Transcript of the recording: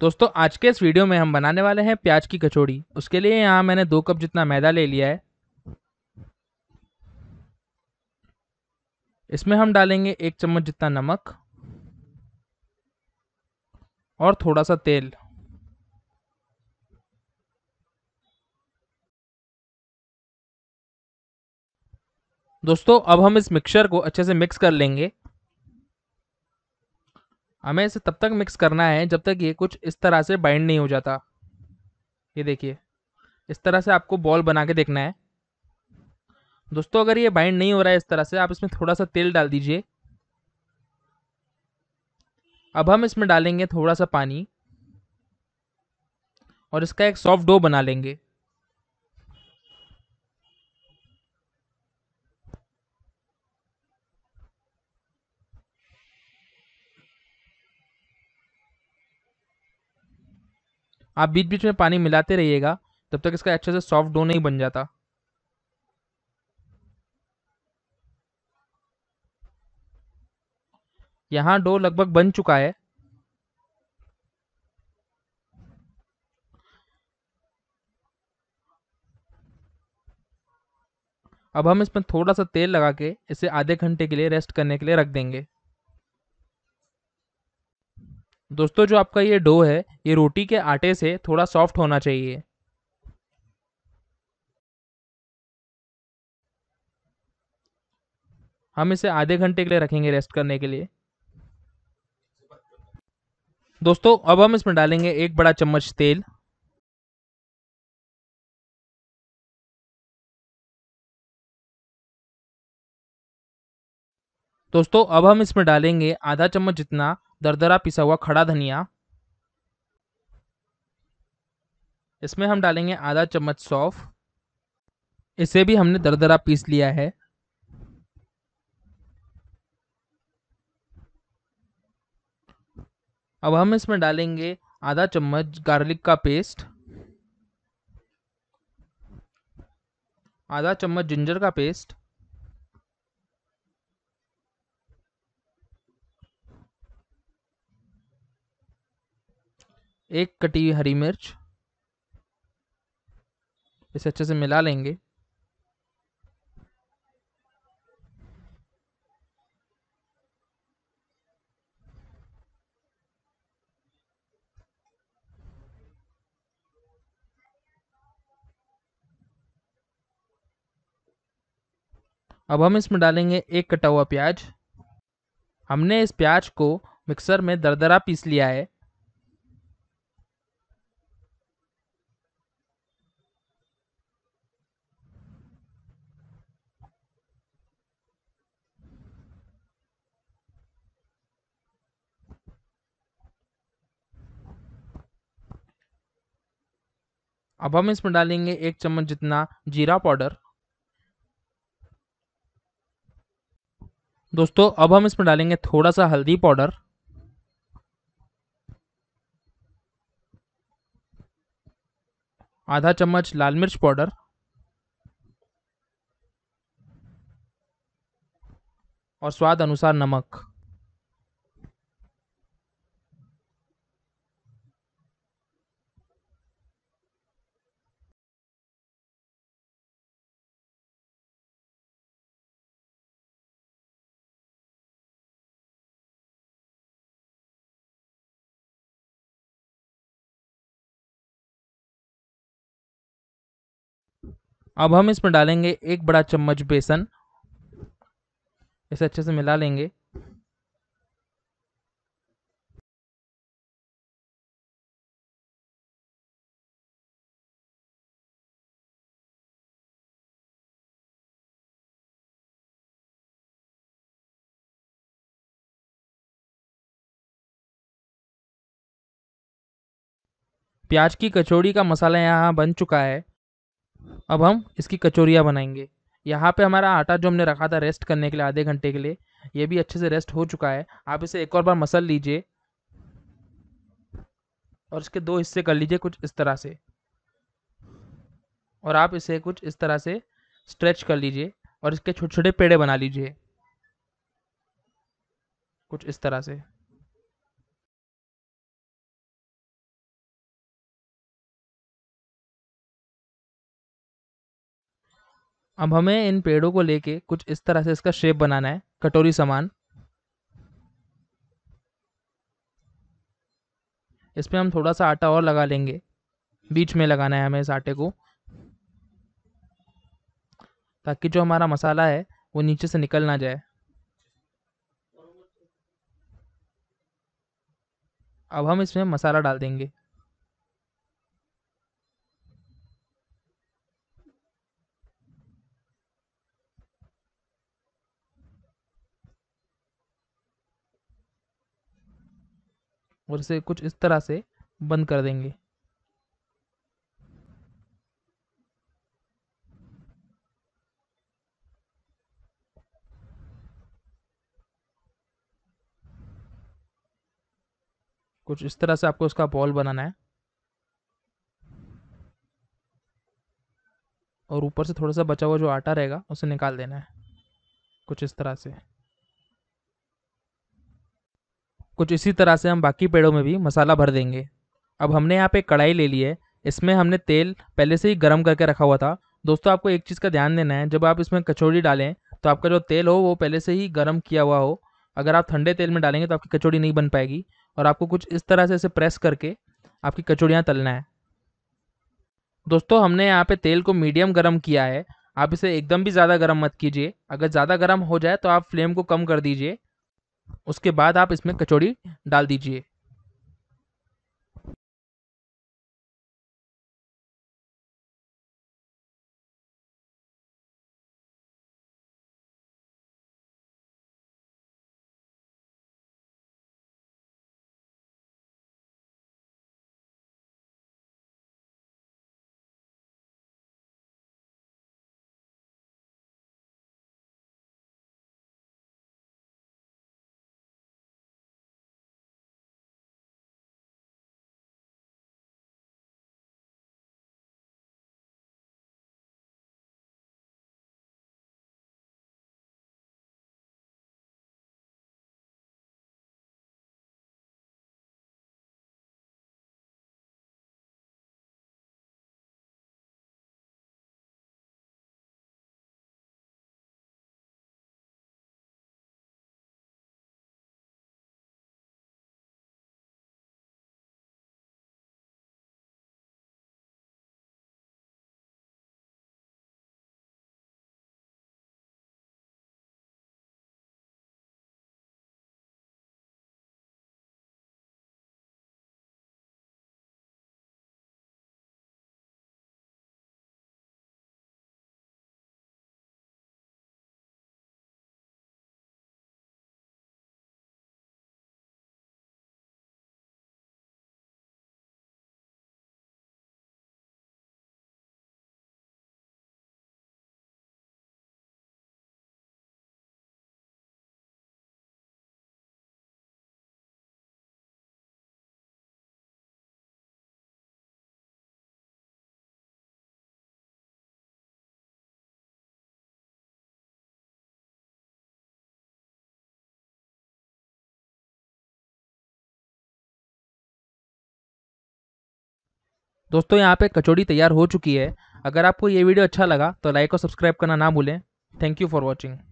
दोस्तों आज के इस वीडियो में हम बनाने वाले हैं प्याज की कचौड़ी उसके लिए यहाँ मैंने दो कप जितना मैदा ले लिया है इसमें हम डालेंगे एक चम्मच जितना नमक और थोड़ा सा तेल दोस्तों अब हम इस मिक्सचर को अच्छे से मिक्स कर लेंगे हमें इसे तब तक मिक्स करना है जब तक ये कुछ इस तरह से बाइंड नहीं हो जाता ये देखिए इस तरह से आपको बॉल बना के देखना है दोस्तों अगर ये बाइंड नहीं हो रहा है इस तरह से आप इसमें थोड़ा सा तेल डाल दीजिए अब हम इसमें डालेंगे थोड़ा सा पानी और इसका एक सॉफ्ट डो बना लेंगे आप बीच बीच में पानी मिलाते रहिएगा तब तक इसका अच्छे से सॉफ्ट डो नहीं बन जाता यहाँ डो लगभग बन चुका है अब हम इसमें थोड़ा सा तेल लगा के इसे आधे घंटे के लिए रेस्ट करने के लिए रख देंगे दोस्तों जो आपका ये डो है ये रोटी के आटे से थोड़ा सॉफ्ट होना चाहिए हम इसे आधे घंटे के लिए रखेंगे रेस्ट करने के लिए दोस्तों अब हम इसमें डालेंगे एक बड़ा चम्मच तेल दोस्तों अब हम इसमें डालेंगे आधा चम्मच जितना दरदरा पिसा हुआ खड़ा धनिया इसमें हम डालेंगे आधा चम्मच सौफ इसे भी हमने दरदरा पीस लिया है अब हम इसमें डालेंगे आधा चम्मच गार्लिक का पेस्ट आधा चम्मच जिंजर का पेस्ट एक कटी हुई हरी मिर्च इसे अच्छे से मिला लेंगे अब हम इसमें डालेंगे एक कटा हुआ प्याज हमने इस प्याज को मिक्सर में दरदरा पीस लिया है अब हम इसमें डालेंगे एक चम्मच जितना जीरा पाउडर दोस्तों अब हम इसमें डालेंगे थोड़ा सा हल्दी पाउडर आधा चम्मच लाल मिर्च पाउडर और स्वाद अनुसार नमक अब हम इसमें डालेंगे एक बड़ा चम्मच बेसन इसे अच्छे से मिला लेंगे प्याज की कचौड़ी का मसाला यहाँ बन चुका है अब हम इसकी कचोरियाँ बनाएंगे यहाँ पे हमारा आटा जो हमने रखा था रेस्ट करने के लिए आधे घंटे के लिए ये भी अच्छे से रेस्ट हो चुका है आप इसे एक और बार मसल लीजिए और इसके दो हिस्से कर लीजिए कुछ इस तरह से और आप इसे कुछ इस तरह से स्ट्रेच कर लीजिए और इसके छोटे छोटे पेड़े बना लीजिए कुछ इस तरह से अब हमें इन पेड़ों को लेके कुछ इस तरह से इसका शेप बनाना है कटोरी समान इसमें हम थोड़ा सा आटा और लगा लेंगे बीच में लगाना है हमें इस आटे को ताकि जो हमारा मसाला है वो नीचे से निकल ना जाए अब हम इसमें मसाला डाल देंगे और इसे कुछ इस तरह से बंद कर देंगे कुछ इस तरह से आपको उसका बॉल बनाना है और ऊपर से थोड़ा सा बचा हुआ जो आटा रहेगा उसे निकाल देना है कुछ इस तरह से कुछ इसी तरह से हम बाकी पेड़ों में भी मसाला भर देंगे अब हमने यहाँ पे कढ़ाई ले ली है इसमें हमने तेल पहले से ही गर्म करके रखा हुआ था दोस्तों आपको एक चीज़ का ध्यान देना है जब आप इसमें कचौड़ी डालें तो आपका जो तेल हो वो पहले से ही गर्म किया हुआ हो अगर आप ठंडे तेल में डालेंगे तो आपकी कचौड़ी नहीं बन पाएगी और आपको कुछ इस तरह से इसे प्रेस करके आपकी कचौड़ियाँ तलना है दोस्तों हमने यहाँ पे तेल को मीडियम गर्म किया है आप इसे एकदम भी ज़्यादा गर्म मत कीजिए अगर ज़्यादा गर्म हो जाए तो आप फ्लेम को कम कर दीजिए उसके बाद आप इसमें कचौड़ी डाल दीजिए दोस्तों यहाँ पे कचौड़ी तैयार हो चुकी है अगर आपको ये वीडियो अच्छा लगा तो लाइक और सब्सक्राइब करना ना भूलें थैंक यू फॉर वॉचिंग